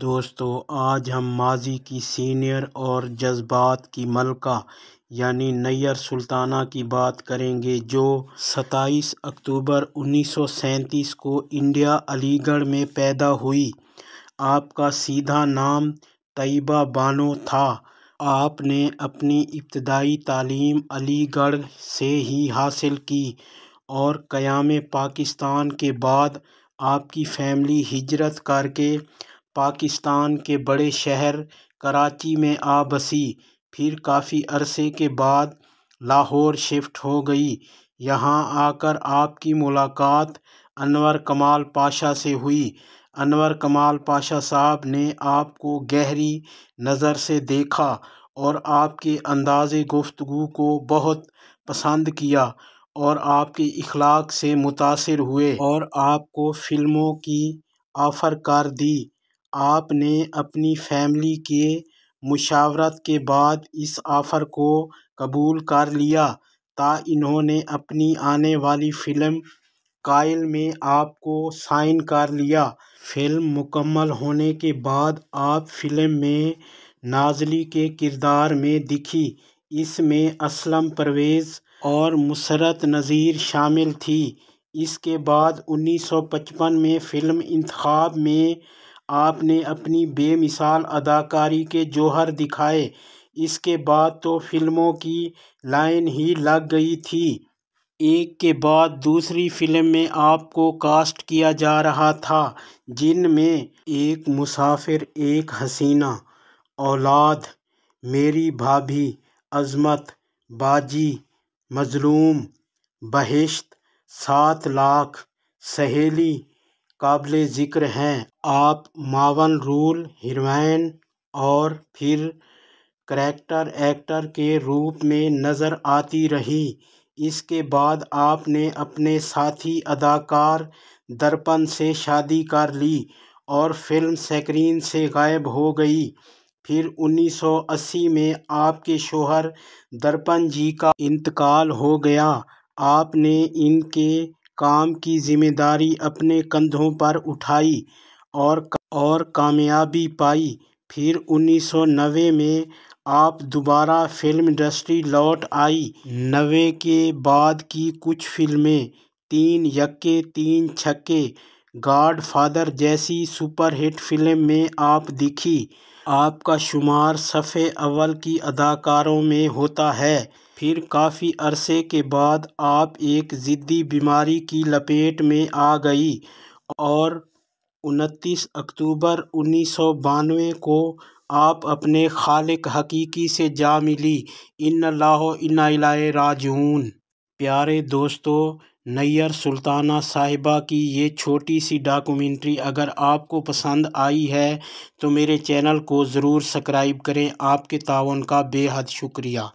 दोस्तों आज हम माजी की सीनियर और जज्बात की मलका यानी नैर सुल्ताना की बात करेंगे जो 27 अक्टूबर 1937 को इंडिया अलीगढ़ में पैदा हुई आपका सीधा नाम तयबा बानो था आपने अपनी इब्तदाई तालीम अलीगढ़ से ही हासिल की और क़याम पाकिस्तान के बाद आपकी फैमिली हिजरत करके पाकिस्तान के बड़े शहर कराची में आ बसी फिर काफ़ी अरसे के बाद लाहौर शिफ्ट हो गई यहाँ आकर आपकी मुलाकात अनवर कमाल पाशा से हुई अनवर कमाल पाशा साहब ने आपको गहरी नज़र से देखा और आपके अंदाज़ गुफ्तु को बहुत पसंद किया और आपके इखलाक से मुतासर हुए और आपको फ़िल्मों की ऑफर कर दी आपने अपनी फैमिली के मुशावरत के बाद इस ऑफ़र को कबूल कर लिया ता इन्होंने अपनी आने वाली फ़िल्म कायल में आपको साइन कर लिया फ़िल्म मुकम्मल होने के बाद आप फ़िल्म में नाजली के किरदार में दिखी इसमें असलम परवेज़ और मुसरत नज़ीर शामिल थी इसके बाद उन्नीस सौ पचपन में फ़िल्म इंतखाब में आपने अपनी बेमिसाल अदाकारी के जौहर दिखाए इसके बाद तो फिल्मों की लाइन ही लग गई थी एक के बाद दूसरी फिल्म में आपको कास्ट किया जा रहा था जिनमें एक मुसाफिर एक हसीना औलाद मेरी भाभी अजमत बाजी मजलूम बहिश्त सात लाख सहेली काबिल ज़िक्र हैं आप मावन रूल हीरोइन और फिर करैक्टर एक्टर के रूप में नज़र आती रही इसके बाद आपने अपने साथी अदाकार दर्पण से शादी कर ली और फिल्म स्क्रीन से गायब हो गई फिर 1980 में आपके शोहर दर्पण जी का इंतकाल हो गया आपने इनके काम की जिम्मेदारी अपने कंधों पर उठाई और और कामयाबी पाई फिर उन्नीस सौ में आप दोबारा फिल्म इंडस्ट्री लौट आई नवे के बाद की कुछ फिल्में तीन यक्के तीन छक्के गाड फादर जैसी सुपरहिट फिल्म में आप दिखी आपका शुमार सफ़े अव्वल की अदाकारों में होता है फिर काफ़ी अरसे के बाद आप एक ज़िद्दी बीमारी की लपेट में आ गई और उनतीस अक्टूबर उन्नीस सौ बानवे को आप अपने खालिक हकीकी से जा मिली इन लाहो राजून प्यारे दोस्तों नैयर सुल्ताना साहिबा की ये छोटी सी डॉक्यूमेंट्री अगर आपको पसंद आई है तो मेरे चैनल को ज़रूर सब्सक्राइब करें आपके तावन का बेहद शुक्रिया